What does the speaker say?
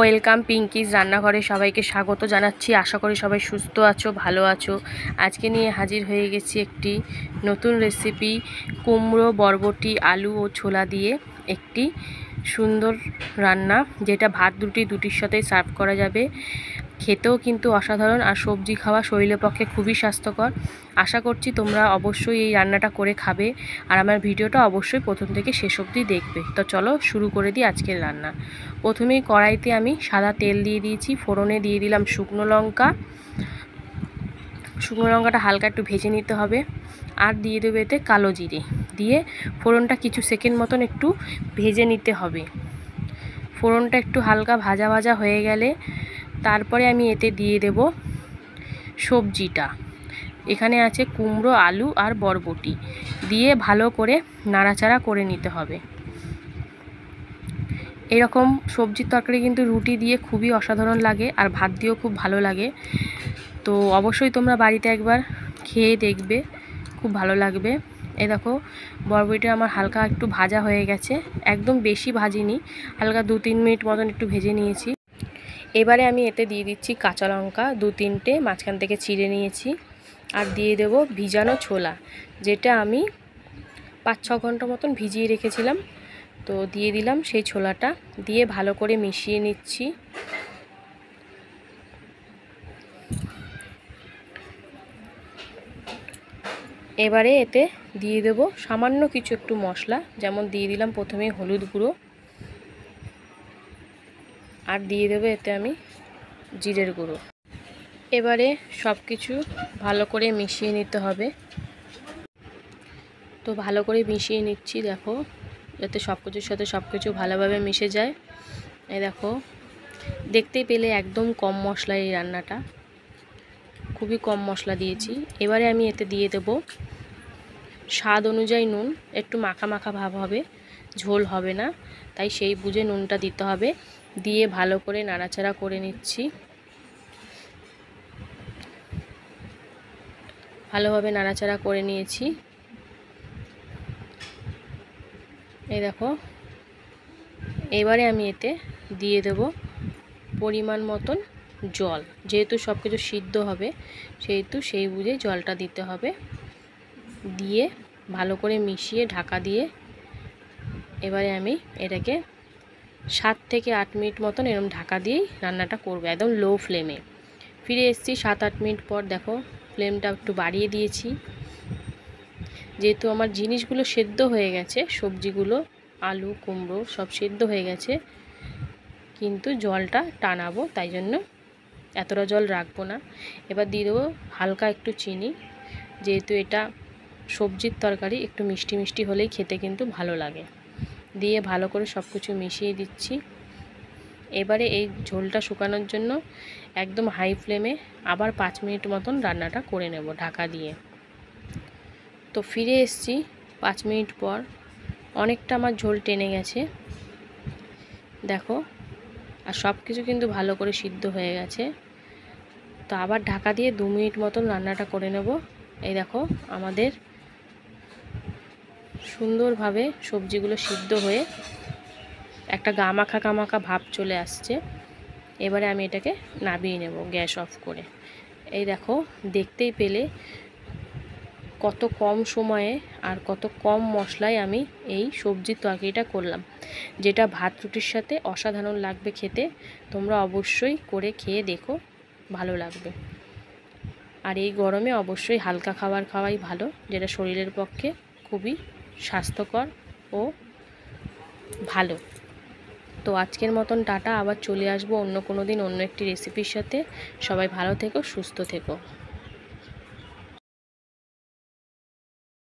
welcome পিঙ্কিজ রান্নাঘরে সবাইকে স্বাগত জানাচ্ছি আশা করি সবাই সুস্থ আছো ভালো আছো আজকে নিয়ে হাজির হয়ে গেছি একটি নতুন রেসিপি কুমড়ো বরবটি আলু ও ছোলা দিয়ে একটি সুন্দর রান্না যেটা ভাত রুটি দুটির সাথে সার্ভ করা যাবে খেতেও কিন্তু অসাধারণ আর সবজি খাওয়া শরীরের পক্ষে খুবই স্বাস্থ্যকর আশা করছি তোমরা অবশ্যই এই রান্নাটা করে খাবে আর আমার ভিডিওটা অবশ্যই প্রথম থেকে শেষ অবধি দেখবে তো চলো শুরু করে দিই আজকের রান্না প্রথমেই কড়াইতে আমি সাদা তেল দিয়ে দিয়েছি ফোড়নে দিয়ে দিলাম শুকনো লঙ্কা শুকনো লঙ্কাটা হালকা একটু ভেজে নিতে হবে আর দিয়ে দেবে এতে কালো জিরে দিয়ে ফোড়নটা কিছু সেকেন্ড মতন একটু ভেজে নিতে হবে ফোড়নটা একটু হালকা ভাজা ভাজা হয়ে গেলে তারপরে আমি এতে দিয়ে দেব সবজিটা এখানে আছে কুমড়ো আলু আর বরবটি দিয়ে ভালো করে নাড়াচাড়া করে নিতে হবে এরকম সবজির তরকারি কিন্তু রুটি দিয়ে খুবই অসাধারণ লাগে আর ভাত দিয়েও খুব ভালো লাগে তো অবশ্যই তোমরা বাড়িতে একবার খেয়ে দেখবে খুব ভালো লাগবে এ দেখো বরবটি আমার হালকা একটু ভাজা হয়ে গেছে একদম বেশি ভাজিনি হালকা দু তিন মিনিট মতন একটু ভেজে নিয়েছি এবারে আমি এতে দিয়ে দিচ্ছি কাঁচা লঙ্কা দু তিনটে মাঝখান থেকে ছিঁড়ে নিয়েছি আর দিয়ে দেব ভিজানো ছোলা যেটা আমি পাঁচ ছ ঘন্টা মতন ভিজিয়ে রেখেছিলাম তো দিয়ে দিলাম সেই ছোলাটা দিয়ে ভালো করে মিশিয়ে নিচ্ছি এবারে এতে দিয়ে দেব সামান্য কিছু একটু মশলা যেমন দিয়ে দিলাম প্রথমে হলুদ গুঁড়ো আর দিয়ে দেবো এতে আমি জিরের গুঁড়ো এবারে সব কিছু ভালো করে মিশিয়ে নিতে হবে তো ভালো করে মিশিয়ে নিচ্ছি দেখো যাতে সব কিছুর সাথে সব কিছু ভালোভাবে মিশে যায় এ দেখো দেখতেই পেলে একদম কম মশলা এই রান্নাটা খুবই কম মশলা দিয়েছি এবারে আমি এতে দিয়ে দেব স্বাদ অনুযায়ী নুন একটু মাখা মাখা ভাব হবে ঝোল হবে না তাই সেই বুঝে নুনটা দিতে হবে দিয়ে ভালো করে নাড়াচাড়া করে নিচ্ছি ভালোভাবে নাড়াচাড়া করে নিয়েছি এই দেখো এবারে আমি এতে দিয়ে দেব পরিমাণ মতন জল যেহেতু সব কিছু সিদ্ধ হবে সেহেতু সেই বুঝে জলটা দিতে হবে দিয়ে ভালো করে মিশিয়ে ঢাকা দিয়ে এবারে আমি এটাকে সাত থেকে আট মিনিট মতন এরকম ঢাকা দিয়েই রান্নাটা করবো একদম লো ফ্লেমে ফিরে এসেছি সাত আট মিনিট পর দেখো ফ্লেমটা একটু বাড়িয়ে দিয়েছি যেহেতু আমার জিনিসগুলো সেদ্ধ হয়ে গেছে সবজিগুলো আলু কুমড়ো সব সেদ্ধ হয়ে গেছে কিন্তু জলটা টানাবো তাই জন্য এতটা জল রাখবো না এবার দিয়ে দেবো হালকা একটু চিনি যেহেতু এটা সবজির তরকারি একটু মিষ্টি মিষ্টি হলেই খেতে কিন্তু ভালো লাগে দিয়ে ভালো করে সব কিছু মিশিয়ে দিচ্ছি এবারে এই ঝোলটা শুকানোর জন্য একদম হাই ফ্লেমে আবার পাঁচ মিনিট মতন রান্নাটা করে নেব ঢাকা দিয়ে তো ফিরে এসছি পাঁচ মিনিট পর অনেকটা আমার ঝোল টেনে গেছে দেখো আর সব কিছু কিন্তু ভালো করে সিদ্ধ হয়ে গেছে তো আবার ঢাকা দিয়ে দু মিনিট মতন রান্নাটা করে নেব এই দেখো আমাদের সুন্দরভাবে সবজিগুলো সিদ্ধ হয়ে একটা গামাখা গামাখা ভাব চলে আসছে এবারে আমি এটাকে নাবিয়ে নেব গ্যাস অফ করে এই দেখো দেখতেই পেলে কত কম সময়ে আর কত কম মশলায় আমি এই সবজির তরকারিটা করলাম যেটা ভাত রুটির সাথে অসাধারণ লাগবে খেতে তোমরা অবশ্যই করে খেয়ে দেখো ভালো লাগবে আর এই গরমে অবশ্যই হালকা খাবার খাওয়াই ভালো যেটা শরীরের পক্ষে খুবই স্বাস্থ্যকর ও ভালো তো আজকের মতন টাটা আবার চলে আসবো অন্য কোনো দিন অন্য একটি রেসিপির সাথে সবাই ভালো থেকো সুস্থ থেকো